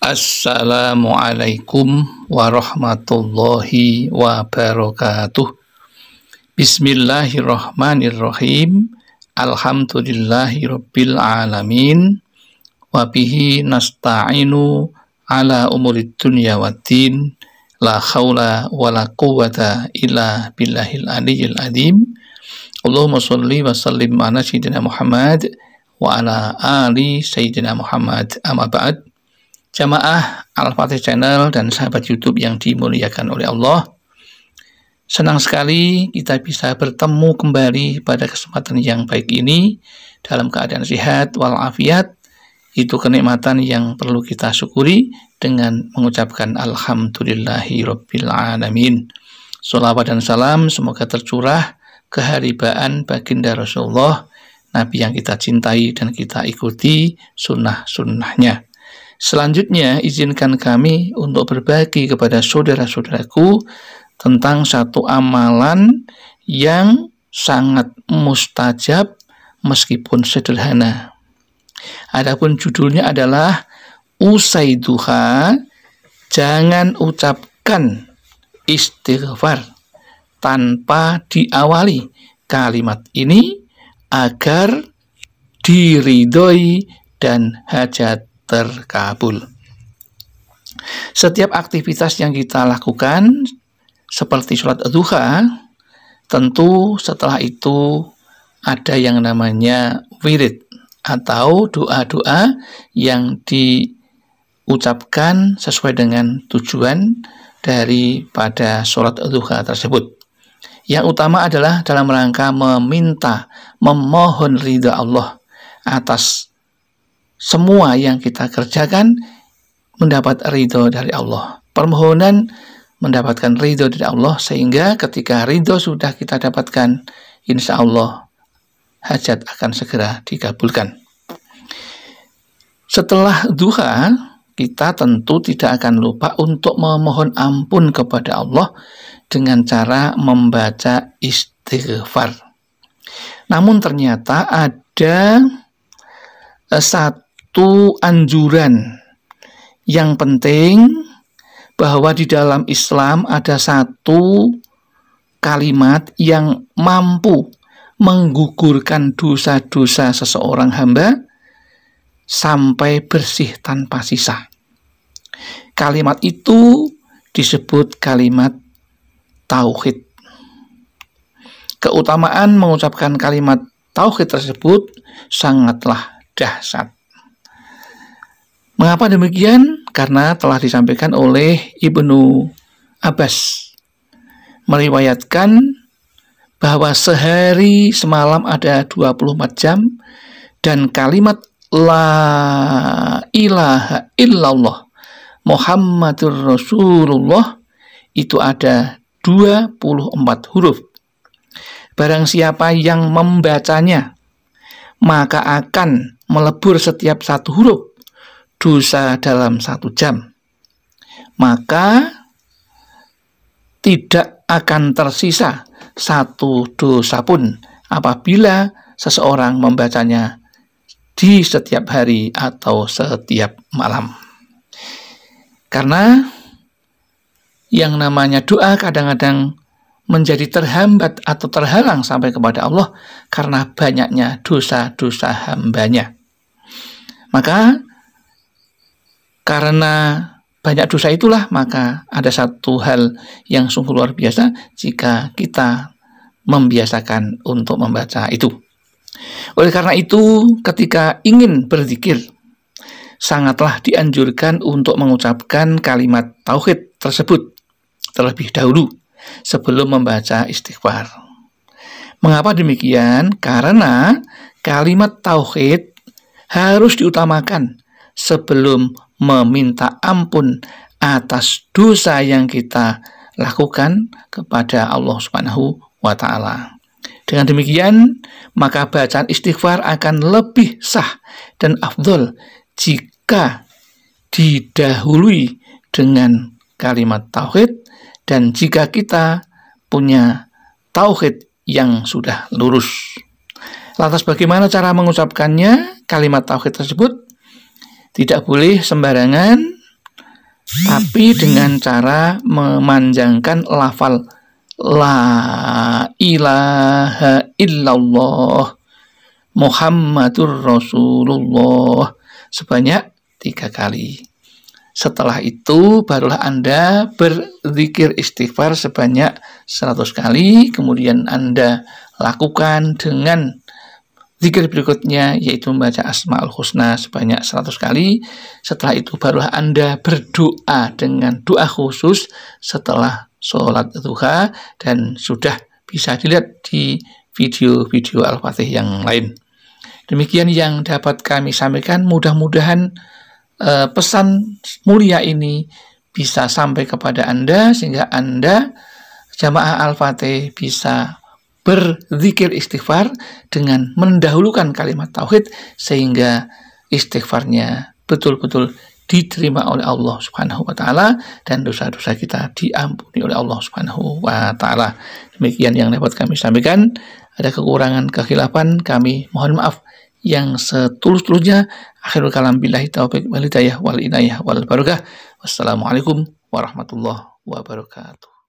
Assalamualaikum warahmatullahi wabarakatuh. Bismillahirrahmanirrahim. Alhamdulillahirabbil alamin. Wa bihi nasta'inu ala umurid dunya waddin. La haula wala quwwata illa billahil aliyyil adzim. Allahumma shalli wa sallim ala sayyidina Muhammad wa ala ali sayyidina Muhammad amma ba'd jamaah Al-Fatih Channel dan sahabat YouTube yang dimuliakan oleh Allah. Senang sekali kita bisa bertemu kembali pada kesempatan yang baik ini dalam keadaan sehat walafiat. Itu kenikmatan yang perlu kita syukuri dengan mengucapkan Alhamdulillahi Rabbil Alamin. Salawat dan salam semoga tercurah keharibaan baginda Rasulullah, Nabi yang kita cintai dan kita ikuti sunnah-sunnahnya. Selanjutnya, izinkan kami untuk berbagi kepada saudara-saudaraku tentang satu amalan yang sangat mustajab meskipun sederhana. Adapun judulnya adalah Usai Duha, jangan ucapkan istighfar tanpa diawali kalimat ini agar Diridoi dan hajat terkabul. Setiap aktivitas yang kita lakukan seperti sholat duha, tentu setelah itu ada yang namanya wirid atau doa-doa yang diucapkan sesuai dengan tujuan daripada sholat duha tersebut. Yang utama adalah dalam rangka meminta, memohon ridha Allah atas semua yang kita kerjakan mendapat ridho dari Allah. Permohonan mendapatkan ridho dari Allah sehingga ketika ridho sudah kita dapatkan, insya Allah hajat akan segera dikabulkan. Setelah duha, kita tentu tidak akan lupa untuk memohon ampun kepada Allah dengan cara membaca istighfar. Namun ternyata ada eh, satu satu anjuran yang penting bahwa di dalam Islam ada satu kalimat yang mampu menggugurkan dosa-dosa seseorang hamba sampai bersih tanpa sisa. Kalimat itu disebut kalimat tauhid. Keutamaan mengucapkan kalimat tauhid tersebut sangatlah dahsyat. Mengapa demikian? Karena telah disampaikan oleh Ibnu Abbas meriwayatkan bahwa sehari semalam ada 24 jam dan kalimat la ilaha illallah Muhammadur Rasulullah itu ada 24 huruf. Barang siapa yang membacanya maka akan melebur setiap satu huruf dosa dalam satu jam, maka tidak akan tersisa satu dosa pun apabila seseorang membacanya di setiap hari atau setiap malam. Karena yang namanya doa kadang-kadang menjadi terhambat atau terhalang sampai kepada Allah karena banyaknya dosa-dosa hambanya. Maka karena banyak dosa itulah maka ada satu hal yang sungguh luar biasa jika kita membiasakan untuk membaca itu. Oleh karena itu, ketika ingin berzikir, sangatlah dianjurkan untuk mengucapkan kalimat tauhid tersebut terlebih dahulu sebelum membaca istighfar. Mengapa demikian? Karena kalimat tauhid harus diutamakan sebelum meminta ampun atas dosa yang kita lakukan kepada Allah Subhanahu wa taala. Dengan demikian, maka bacaan istighfar akan lebih sah dan afdol jika didahului dengan kalimat tauhid dan jika kita punya tauhid yang sudah lurus. Lantas bagaimana cara mengucapkannya? Kalimat tauhid tersebut tidak boleh sembarangan, tapi dengan cara memanjangkan lafal La ilaha illallah Muhammadur Rasulullah sebanyak tiga kali. Setelah itu barulah Anda berzikir istighfar sebanyak seratus kali, kemudian Anda lakukan dengan Zikir berikutnya yaitu membaca Asma'ul Husna sebanyak 100 kali. Setelah itu barulah Anda berdoa dengan doa khusus setelah sholat duha dan sudah bisa dilihat di video-video Al-Fatih yang lain. Demikian yang dapat kami sampaikan. Mudah-mudahan eh, pesan mulia ini bisa sampai kepada Anda sehingga Anda jamaah Al-Fatih bisa berzikir istighfar dengan mendahulukan kalimat tauhid sehingga istighfarnya betul-betul diterima oleh Allah Subhanahu wa taala dan dosa-dosa kita diampuni oleh Allah Subhanahu wa taala. Demikian yang dapat kami sampaikan. Ada kekurangan kekhilafan kami mohon maaf yang setulus-tulusnya. Akhirul kalam billahi taufik wal hidayah wal inayah wal barakah. Wassalamualaikum warahmatullahi wabarakatuh.